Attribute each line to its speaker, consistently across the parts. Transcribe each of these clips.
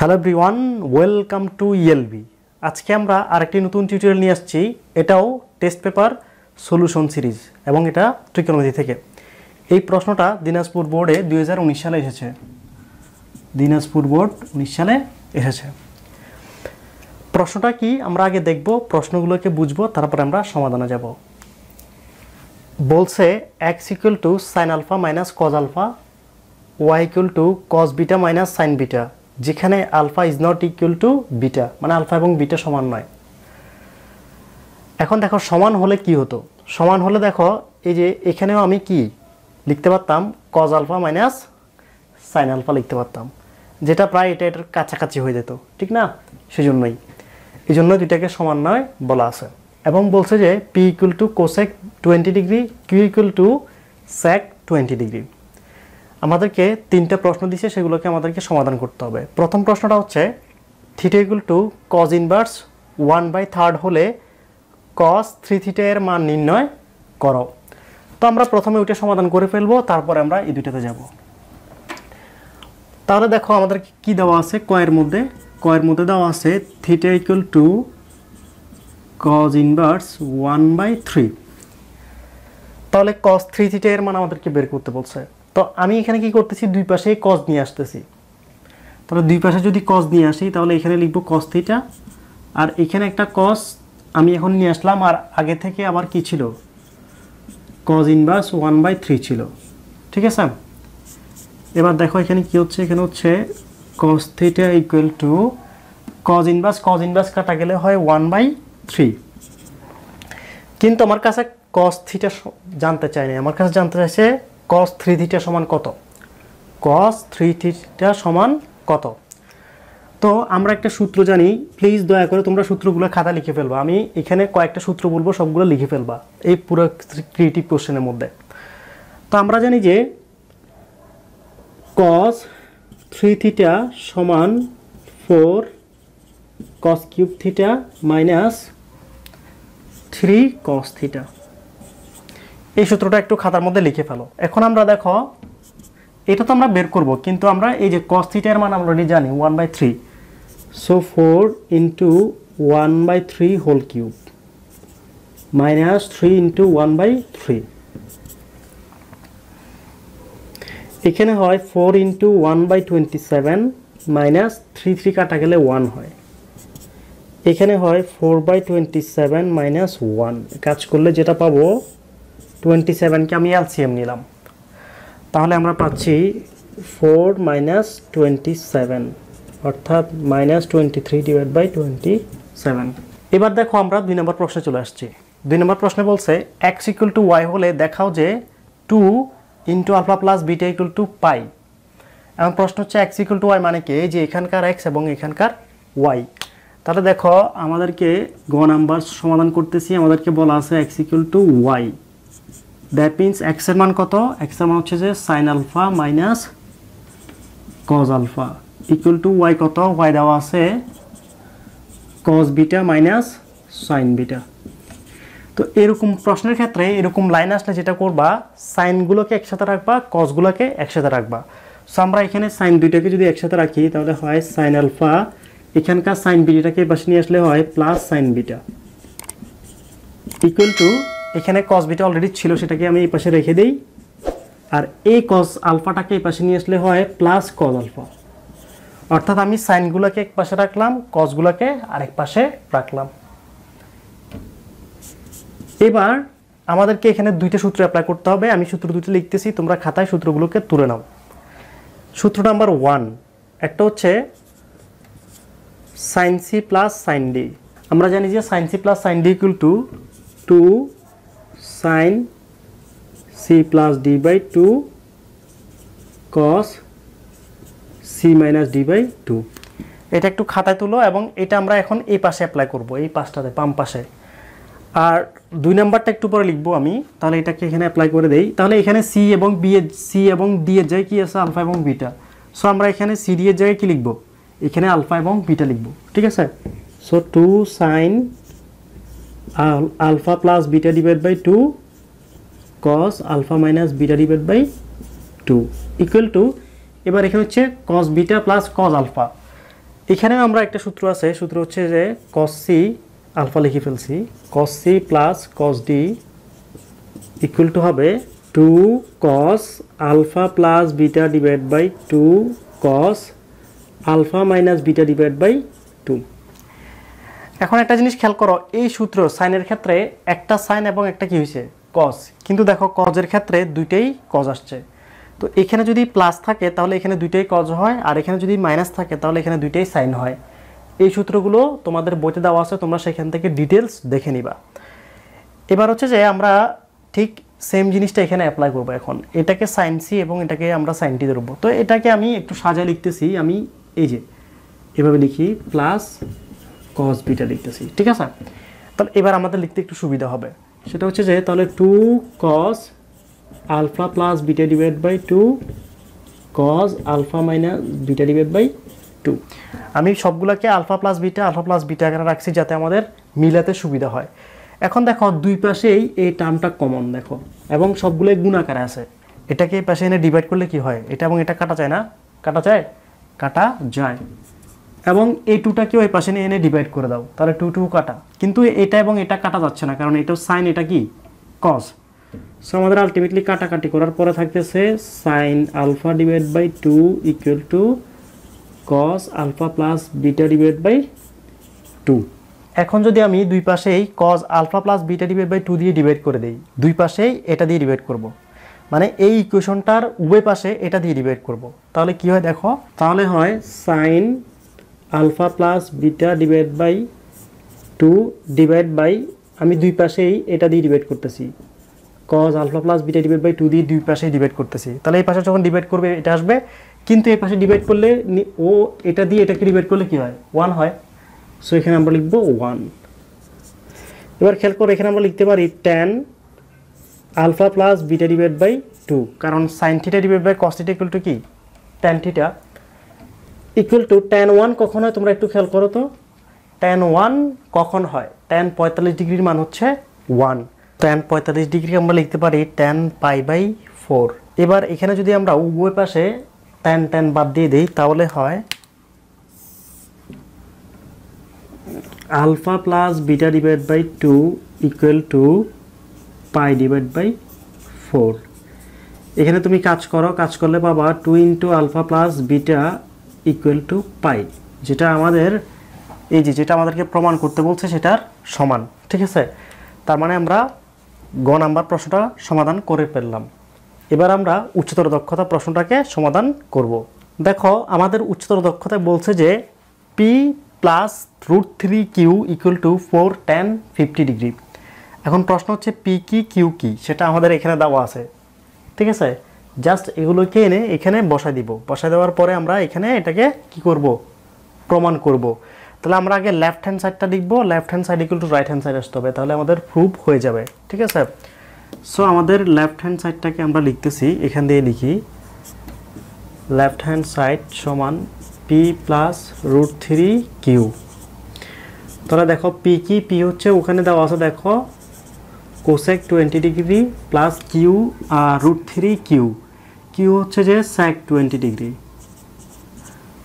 Speaker 1: Hello everyone welcome to ELB আজকে আমরা আরেকটি নতুন টিউটোরিয়াল নিয়ে আসছি এটাও টেস্ট পেপার সলিউশন সিরিজ এবং এটা ত্রিকোণমিতি থেকে এই প্রশ্নটা দিনাজপুর বোর্ডে দুই সালে এসেছে দিনাজপুর বোর্ড উনিশ সালে এসেছে প্রশ্নটা কি আমরা আগে দেখব প্রশ্নগুলোকে বুঝবো তারপরে আমরা সমাধানে যাব বলছে x equal to sine alpha minus cos alpha y equal to cos beta minus sine beta যেখানে alpha is not equal to beta মানে আলফা এবং বিটা সমান নয় এখন দেখো সমান হলে কি হতো সমান হলে দেখো এই যে এখানেও আমি কি লিখতে পারতাম cos alpha minus sine alpha লিখতে পারতাম যেটা প্রায় এটা এটার কাছাকাছি হয়ে যেত ঠিক না সেজন্যই এই জন্য দুইটাকে সমান নয় বলা আছে এবং বলছে যে p equal to cosec twenty degree q equal to sec twenty degree আমাদেরকে তিনটা প্রশ্ন দিছে সেগুলোকে আমাদেরকে সমাধান করতে হবে প্রথম প্রশ্নটা হচ্ছে theta equal to cos inverse one by third হলে কজ থ্রি থিটা এর মান নির্ণয় করো তো আমরা প্রথমে ওইটা সমাধান করে ফেলবো তারপরে আমরা এই দুইটাতে যাব তাহলে দেখো আমাদের কি দেওয়া আছে কয়ের মধ্যে কয়ের মধ্যে দেওয়া আছে theta equal to cos inverse one by three তাহলে কজ থ্রি থিটা এর মান আমাদেরকে বের করতে বলছে তো আমি এখানে কি করতেছি দুই পাশে কজ নিয়ে আসতেছি তাহলে দুই পাশে যদি কজ নিয়ে আসি তাহলে এখানে লিখবো কস থিটা আর এখানে একটা কস আমি এখন নিয়ে আসলাম আর আগে থেকে আমার কি ছিল cos inverse one by three ছিল ঠিক আছে এবার দেখো এখানে কি হচ্ছে এখানে হচ্ছে cos theta equal to cos inverse cos inverse কাটা গেলে হয় ওয়ান বাই থ্রি কিন্তু আমার কাছে কস থিটা জানতে চাইনি আমার কাছে জানতে চাইছে কস থ্রি থিটা সমান কত কস থ্রি থিটা সমান কত তো আমরা একটা সূত্র জানি প্লিজ দয়া করে তোমরা সূত্রগুলো খাতা লিখে ফেলবা আমি এখানে কয়েকটা সূত্র বলবো সবগুলো লিখে ফেলবা এই পুরো ক্রিয়েটিভ কোশ্চেনের মধ্যে তো আমরা জানি যে কস থ্রি থিটা সমান four cos cube theta minus three cos theta এই সূত্রটা একটু খাতার মধ্যে লিখে ফেলো এখন আমরা দেখো এটা তো আমরা বের করব কিন্তু আমরা এই যে কস মান আমরা অলরেডি জানি one by three so four into one by three whole cube minus three into one by three এখানে হয় four into one by twenty seven minus three three কাটা গেলে ওয়ান হয় এখানে হয় four by twenty seven minus one কাজ করলে যেটা পাবো টোয়েন্টি সেভেনকে আমি এলসিএম নিলাম তাহলে আমরা পাচ্ছি ফোর মাইনাস টোয়েন্টি সেভেন অর্থাৎ minus twenty three divide by twenty seven এবার দেখো আমরা দুই নম্বর প্রশ্নে চলে আসছি দুই নম্বর প্রশ্নে বলছে এক্স ইকুয়াল টু ওয়াই হলে দেখাও যে two into alpha plus beta equal to pi এখন প্রশ্ন হচ্ছে এক্স ইকুয়াল টু ওয়াই মানে কি যে এখানকার এক্স এবং এখানকার ওয়াই তাহলে দেখো আমাদেরকে গ নাম্বার সমাধান করতেছি আমাদেরকে বলা আছে x equal to y that means এক্সের মান কত এক্সের মান হচ্ছে যে sine alpha minus cos alpha equal to y কত ওয়াই দেওয়া আছে cos beta minus sine beta তো এরকম প্রশ্নের ক্ষেত্রে এরকম লাইন আসলে যেটা করবা সাইনগুলোকে একসাথে রাখবা কজগুলোকে একসাথে রাখবা সো আমরা এখানে সাইন দুইটাকে যদি একসাথে রাখি তাহলে হয় সাইন আলফা এখানকার সাইন বিটাকে বাসে নিয়ে আসলে হয় plus sine beta equal to এখানে কস বিটা অলরেডি ছিল সেটাকে আমি এই পাশে রেখে দিই আর এই কস আলফাটাকে এই পাশে নিয়ে আসলে হয় প্লাস কজ আলফা অর্থাৎ আমি সাইনগুলোকে এক পাশে রাখলাম কসগুলোকে আরেক পাশে রাখলাম এবার আমাদেরকে এখানে দুইটা সূত্র অ্যাপ্লাই করতে হবে আমি সূত্র দুটো লিখতেছি তোমরা খাতায় সূত্রগুলোকে তুলে নাও সূত্র নাম্বার ওয়ান একটা হচ্ছে sine C plus sine D আমরা জানি যে sine C plus sine D equal to two sine c plus d by 2 cos c minus d by 2 এটা একটু খাতায় তুলো এবং এটা আমরা এখন এই পাশে অ্যাপ্লাই করব এই পাশটাতে পাম পাশে আর দুই নাম্বারটা একটু পরে লিখবো আমি তাহলে এটাকে এখানে অ্যাপ্লাই করে দেই তাহলে এখানে সি এবং বি এর সি এবং ডি এর যায় কি আছে আলফা এবং বিটা সো আমরা এখানে সি ডি এর জায়গায় কী লিখবো এখানে আলফা এবং বিটা লিখবো ঠিক আছে so two sine alpha plus beta divide by two cos alpha minus beta divide by two equal to এবার এখানে হচ্ছে cos beta plus cos alpha এখানে আমরা একটা সূত্র আছে সূত্র হচ্ছে যে কস সি আলফা লিখে ফেলছি cos C plus cos D equal to হবে two cos alpha plus beta divide by two cos alpha minus beta divide by two এখন একটা জিনিস খেয়াল করো এই সূত্র সাইনের ক্ষেত্রে একটা সাইন এবং একটা কি হয়েছে কজ কিন্তু দেখো কজের ক্ষেত্রে দুইটাই কজ আসছে তো এখানে যদি প্লাস থাকে তাহলে এখানে দুইটাই কজ হয় আর এখানে যদি মাইনাস থাকে তাহলে এখানে দুইটাই সাইন হয় এই সূত্রগুলো তোমাদের বইতে দেওয়া আছে তোমরা সেখান থেকে ডিটেলস দেখে নিবা এবার হচ্ছে যে আমরা ঠিক সেম জিনিসটা এখানে অ্যাপ্লাই করবো এখন এটাকে সাইন সি এবং এটাকে আমরা সাইনটি ধরবো তো এটাকে আমি একটু সাজা লিখতেছি আমি এই যে এভাবে লিখি প্লাস কস বিটা লিখতেছি ঠিক আছে তাহলে এবার আমাদের লিখতে একটু সুবিধা হবে সেটা হচ্ছে যে তাহলে two cos alpha plus beta divide by two cos alpha minus beta divide by two আমি সবগুলোকে alpha plus beta alpha plus beta আকারে রাখছি যাতে আমাদের মিলাতে সুবিধা হয় এখন দেখো দুই পাশেই এই টার্মটা কমন দেখো এবং সবগুলোই গুণাকারে আছে এটাকে পাশে এনে ডিভাইড করলে কি হয় এটা এবং এটা কাটা যায় না কাটা যায় কাটা যায় এবং এই টুটাকেও এই পাশে নিয়ে এনে ডিভাইড করে দাও তাহলে টু টু কাটা কিন্তু এটা এবং এটা কাটা যাচ্ছে না কারণ এটাও সাইন এটা কি কস সো আমাদের আলটিমেটলি কাটাকাটি করার পরে থাকতেছে sine alpha divide by two equal to cos alpha plus beta divide by two এখন যদি আমি দুই পাশেই cos alpha plus beta divide by two দিয়ে ডিভাইড করে দিই দুই পাশেই এটা দিয়ে ডিভাইড করব। মানে এই ইকুয়েশনটার উভয় পাশে এটা দিয়ে ডিভাইড করব। তাহলে কি হয় দেখো তাহলে হয় sine alpha plus beta divide by two divide by আমি দুই পাশেই এটা দিয়ে ডিভাইড করতেছি cos alpha plus beta divide by two দিয়ে দুই পাশেই ডিভাইড করতেছি তাহলে এই পাশে যখন ডিভাইড করবে এটা আসবে কিন্তু এই পাশে ডিভাইড করলে ও এটা দিয়ে এটাকে ডিভাইড করলে কী হয় ওয়ান হয় সো এখানে আমরা লিখব ওয়ান এবার খেয়াল করে এখানে আমরা লিখতে পারি tan alpha plus beta divide by two কারণ sine theta divide by cos theta কি tan theta equal to tan one কখন হয় তোমরা একটু খেয়াল করো তো ট্যান ওয়ান কখন হয় ট্যান পঁয়তাল্লিশ ডিগ্রির মান হচ্ছে ওয়ান ট্যান পঁয়তাল্লিশ ডিগ্রি আমরা লিখতে পারি ট্যান পাই বাই ফোর এবার এখানে যদি আমরা উভয় পাশে ট্যান ট্যান বাদ দিয়ে দিই তাহলে হয় alpha plus beta divide by two equal to pi divide by four এখানে তুমি কাজ করো কাজ করলে পাবা two into alpha plus beta equal to pi যেটা আমাদের এই যে যেটা আমাদেরকে প্রমাণ করতে বলছে সেটার সমান ঠিক আছে তার মানে আমরা গ নাম্বার প্রশ্নটা সমাধান করে ফেললাম এবার আমরা উচ্চতর দক্ষতা প্রশ্নটাকে সমাধান করব। দেখো আমাদের উচ্চতর দক্ষতা বলছে যে P plus root three Q equal to four tan fifty degree এখন প্রশ্ন হচ্ছে পি কি কিউ কি সেটা আমাদের এখানে দেওয়া আছে ঠিক আছে জাস্ট এগুলোকে এনে এখানে বসা দিব বসা দেওয়ার পরে আমরা এখানে এটাকে কি করব প্রমাণ করব তাহলে আমরা আগে লেফট হ্যান্ড সাইডটা লিখবো left hand side equal to right hand side আসতে হবে তাহলে আমাদের প্রুফ হয়ে যাবে ঠিক আছে সো আমাদের লেফট হ্যান্ড সাইডটাকে আমরা লিখতেছি এখান দিয়ে লিখি লেফট হ্যান্ড সাইড সমান P plus root three Q তাহলে দেখো পি কি পি হচ্ছে ওখানে দেওয়া আছে দেখো cosec twenty degree plus Q root three Q Q হচ্ছে যে স্যাক টোয়েন্টি ডিগ্রি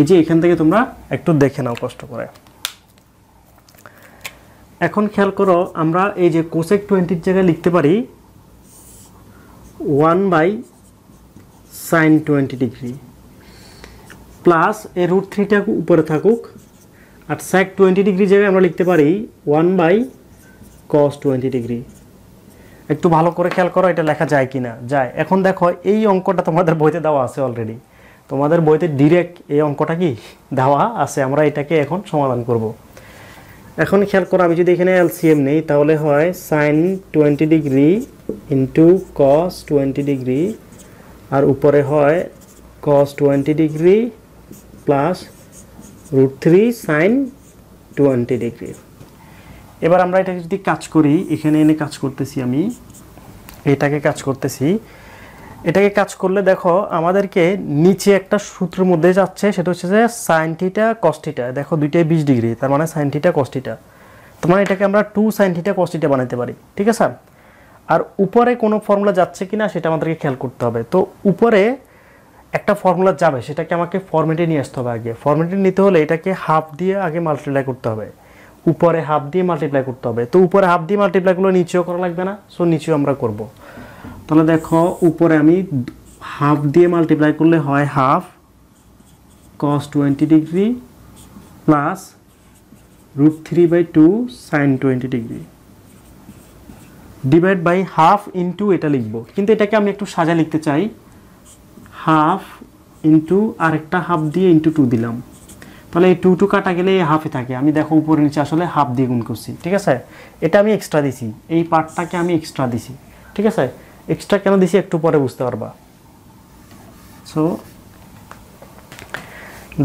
Speaker 1: এই যে এখান থেকে তোমরা একটু দেখে নাও কষ্ট করে এখন খেয়াল করো আমরা এই যে কোসেক টোয়েন্টির জায়গায় লিখতে পারি one by sine twenty degree plus A root থ্রিটা উপরে থাকুক আর স্যাক টোয়েন্টি ডিগ্রি জায়গায় আমরা লিখতে পারি one by cos twenty degree একটু ভালো করে খেয়াল করো এটা লেখা যায় কি না যায় এখন দেখো এই অঙ্কটা তোমাদের বইতে দেওয়া আছে অলরেডি তোমাদের বইতে ডিরেক্ট এই অঙ্কটা কি দেওয়া আছে আমরা এটাকে এখন সমাধান করব। এখন খেয়াল করো আমি যদি এখানে এলসিএম নেই তাহলে হয় sine twenty degree into cos twenty degree আর উপরে হয় cos twenty degree plus root three sine twenty degree এবার আমরা এটাকে যদি কাজ করি এখানে এনে কাজ করতেছি আমি এটাকে কাজ করতেছি এটাকে কাজ করলে দেখো আমাদেরকে নিচে একটা সূত্রের মধ্যে যাচ্ছে সেটা হচ্ছে যে সাইনটিটা কস্টিটা দেখো দুইটাই বিশ ডিগ্রি তার মানে সাইনটিটা কস্টিটা তার মানে এটাকে আমরা টু সাইনটিটা কস্টিটা বানাতে পারি ঠিক আছে আর উপরে কোনো ফর্মুলা যাচ্ছে কি না সেটা আমাদেরকে খেয়াল করতে হবে তো উপরে একটা ফর্মুলা যাবে সেটাকে আমাকে ফর্মেটে নিয়ে আসতে হবে আগে ফর্মেটে নিতে হলে এটাকে হাফ দিয়ে আগে মাল্টিপ্লাই করতে হবে উপরে হাফ দিয়ে মাল্টিপ্লাই করতে হবে তো উপরে হাফ দিয়ে মাল্টিপ্লাই করলে নিচেও করা লাগবে না সো নিচেও আমরা করব তাহলে দেখো উপরে আমি হাফ দিয়ে মাল্টিপ্লাই করলে হয় half cos twenty degree plus root three by two sine twenty degree divide by half into এটা লিখব কিন্তু এটাকে আমি একটু সাজা লিখতে চাই হাফ ইন্টু আরেকটা হাফ দিয়ে ইন্টু টু দিলাম তাহলে এই টু টু কাটা গেলে এই হাফে থাকে আমি দেখো উপরে নিচে আসলে হাফ দিয়ে গুণ করছি ঠিক আছে এটা আমি এক্সট্রা দিছি এই পার্টটাকে আমি এক্সট্রা দিছি ঠিক আছে এক্সট্রা কেন দিছি একটু পরে বুঝতে পারবা সো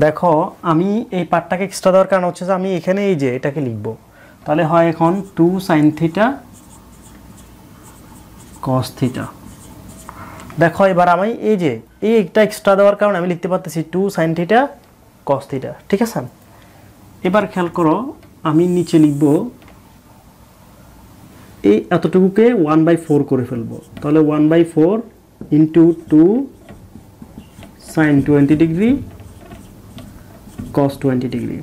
Speaker 1: দেখো আমি এই পার্টটাকে এক্সট্রা দেওয়ার কারণ হচ্ছে যে আমি এখানে এই যে এটাকে লিখব তাহলে হয় এখন two sine theta cos theta দেখো এবার আমি এই যে এইটা এক্সট্রা দেওয়ার কারণে আমি লিখতে পারতেছি two sine theta cos theta ঠিক আছে এবার খেয়াল করো আমি নিচে লিখব এই এতটুকুকে ওয়ান বাই ফোর করে ফেলবো তাহলে one by four into two sine twenty degree cos twenty degree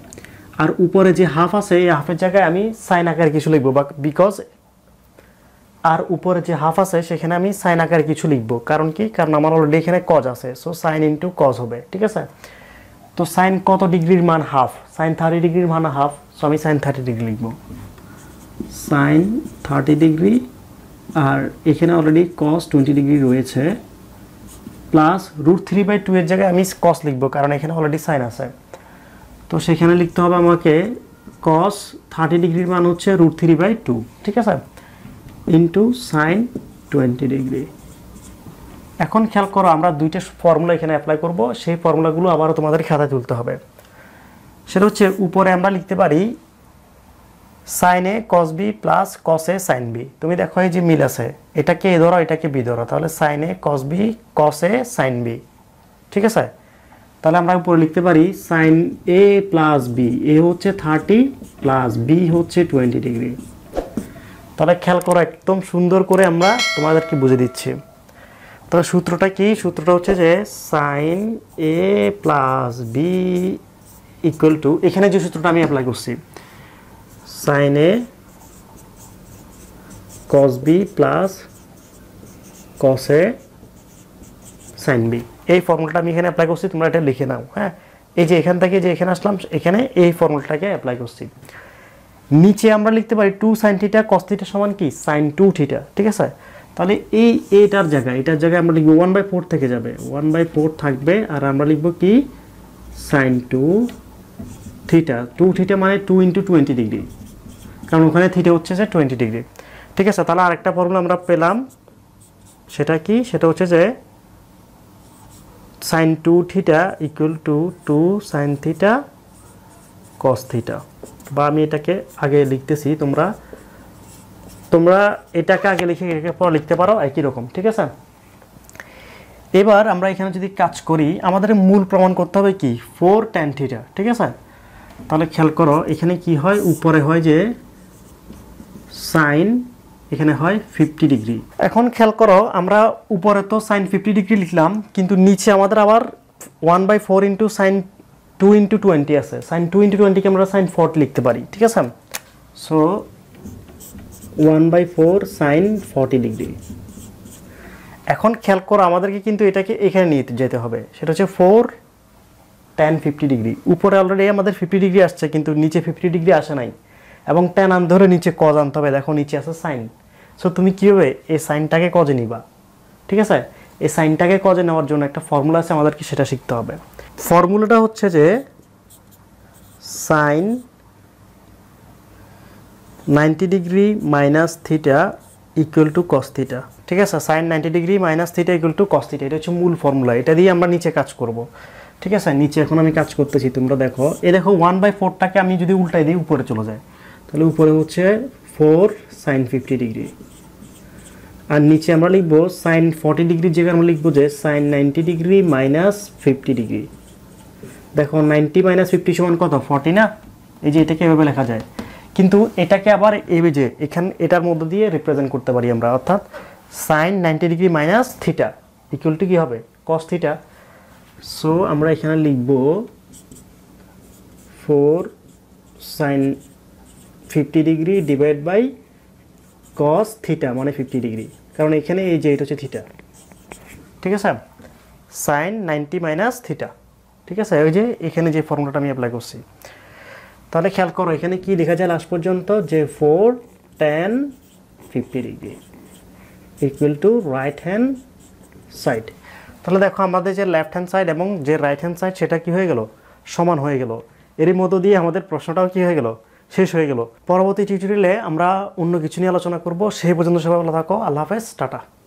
Speaker 1: আর উপরে যে হাফ আছে এই হাফের জায়গায় আমি সাইন আকার কিছু লিখবো বা বিকজ আর উপরে যে হাফ আছে সেখানে আমি সাইন আকার কিছু লিখবো কারণ কি কারণ আমার অলরেডি এখানে কজ আছে সো সাইন ইন্টু কজ হবে ঠিক আছে তো সাইন কত ডিগ্রির মান হাফ সাইন থার্টি ডিগ্রির মান হাফ সো আমি সাইন থার্টি ডিগ্রি লিখব সাইন থার্টি ডিগ্রি আর এখানে অলরেডি কস টোয়েন্টি ডিগ্রি রয়েছে plus root three by two এর জায়গায় আমি কস লিখবো কারণ এখানে অলরেডি সাইন আছে তো সেখানে লিখতে হবে আমাকে কস থার্টি ডিগ্রির মান হচ্ছে রুট থ্রি বাই টু ঠিক আছে ইন্টু সাইন টোয়েন্টি ডিগ্রি এখন খেয়াল করো আমরা দুইটা ফর্মুলা এখানে অ্যাপ্লাই করব সেই ফর্মুলাগুলো আবারও তোমাদের খাতায় তুলতে হবে সেটা হচ্ছে উপরে আমরা লিখতে পারি sine A cos B plus cos A sine B তুমি দেখো এই যে মিল আছে এটাকে এ ধরো এটাকে বি ধরো তাহলে sine A cos B cos A sine B ঠিক আছে তাহলে আমরা উপরে লিখতে পারি sine A plus B A হচ্ছে থার্টি প্লাস বি হচ্ছে টোয়েন্টি ডিগ্রি তাহলে খেয়াল করো একদম সুন্দর করে আমরা তোমাদেরকে বুঝে দিচ্ছি তাহলে সূত্রটা কি সূত্রটা হচ্ছে যে sine A plus B equal to এখানে যে সূত্রটা আমি অ্যাপ্লাই করছি sine A cos B plus cos A sine B এই ফর্মুলাটা আমি এখানে অ্যাপ্লাই করছি তোমরা এটা লিখে নাও হ্যাঁ এই যে এখান থেকে যে এখানে আসলাম এখানে এই ফর্মুলাটাকে অ্যাপ্লাই করছি নিচে আমরা লিখতে পারি two sine theta cos theta সমান কি সাইন টু থিটা ঠিক আছে তাহলে এই এটার জায়গায় এটার জায়গায় আমরা লিখবো ওয়ান বাই ফোর থেকে যাবে ওয়ান বাই ফোর থাকবে আর আমরা লিখবো কি sine two theta two theta মানে টু ইন্টু টোয়েন্টি ডিগ্রি কারণ ওখানে থিটা হচ্ছে যে টোয়েন্টি ডিগ্রি ঠিক আছে তাহলে আরেকটা ফর্মুলা আমরা পেলাম সেটা কি সেটা হচ্ছে যে sine two theta equal to two sine theta cos theta বা আমি এটাকে আগে লিখতেছি তোমরা তোমরা এটাকে আগে লিখে রেখে পরে লিখতে পারো একই রকম ঠিক আছে এবার আমরা এখানে যদি কাজ করি আমাদের মূল প্রমাণ করতে হবে কি ফোর টেন থিটা ঠিক আছে তাহলে খেয়াল করো এখানে কি হয় উপরে হয় যে সাইন এখানে হয় ফিফটি ডিগ্রি এখন খেয়াল করো আমরা উপরে তো সাইন ফিফটি ডিগ্রি লিখলাম কিন্তু নিচে আমাদের আবার one by four into sine two into twenty আছে সাইন টু ইন্টু টোয়েন্টিকে আমরা সাইন ফোর্ট লিখতে পারি ঠিক আছে so one by four sine forty degree এখন খেয়াল করো আমাদেরকে কিন্তু এটাকে এখানে নিয়ে যেতে হবে সেটা হচ্ছে ফোর টেন ফিফটি ডিগ্রি উপরে অলরেডি আমাদের ফিফটি ডিগ্রি আসছে কিন্তু নিচে ফিফটি ডিগ্রি আসে নাই এবং টেন আন ধরে নিচে কজ আনতে হবে দেখো নিচে আছে সাইন সো তুমি কীভাবে এই সাইনটাকে কজে নিবা ঠিক আছে এই সাইনটাকে কজে নেওয়ার জন্য একটা ফর্মুলা আছে আমাদেরকে সেটা শিখতে হবে ফর্মুলাটা হচ্ছে যে sine 90 degree minus theta equal to cos theta ঠিক আছে sine ninety degree minus theta equal to cos theta এটা হচ্ছে মূল ফর্মুলা এটা দিয়ে আমরা নিচে কাজ করব ঠিক আছে নিচে এখন আমি কাজ করতেছি তোমরা দেখো এ দেখো ওয়ান বাই ফোরটাকে আমি যদি উল্টাই দিই উপরে চলে যায় তাহলে উপরে হচ্ছে ফোর সাইন ফিফটি ডিগ্রি আর নিচে আমরা লিখবো সাইন ফর্টি ডিগ্রির জায়গায় আমরা লিখবো যে sine ninety degree minus fifty degree দেখো নাইনটি মাইনাস ফিফটি সমান কত ফর্টি না এই যে এটাকে এভাবে লেখা যায় কিন্তু এটাকে আবার এই যে এখান এটার মধ্যে দিয়ে রিপ্রেজেন্ট করতে পারি আমরা অর্থাৎ sine ninety degree minus theta equal to কী হবে কস থিটা সো আমরা এখানে লিখব four sine fifty degree divide by cos theta মানে ফিফটি ডিগ্রি কারণ এখানে এই যে এটা হচ্ছে থিটা ঠিক আছে সাইন নাইনটি মাইনাস থিটা ঠিক আছে ওই যে এখানে যে ফর্মুলাটা আমি অ্যাপ্লাই করছি তাহলে খেয়াল করো এখানে কি লেখা যায় লাস্ট পর্যন্ত যে four tan fifty degree equal to right hand side তাহলে দেখো আমাদের যে লেফট হ্যান্ড সাইড এবং যে রাইট হ্যান্ড সাইড সেটা কি হয়ে গেল সমান হয়ে গেল এরই মধ্য দিয়ে আমাদের প্রশ্নটাও কি হয়ে গেল শেষ হয়ে গেল পরবর্তী টিউটোরিয়ালে আমরা অন্য কিছু নিয়ে আলোচনা করব সেই পর্যন্ত সবাই ভালো থাকো আল্লাহ হাফেজ টাটা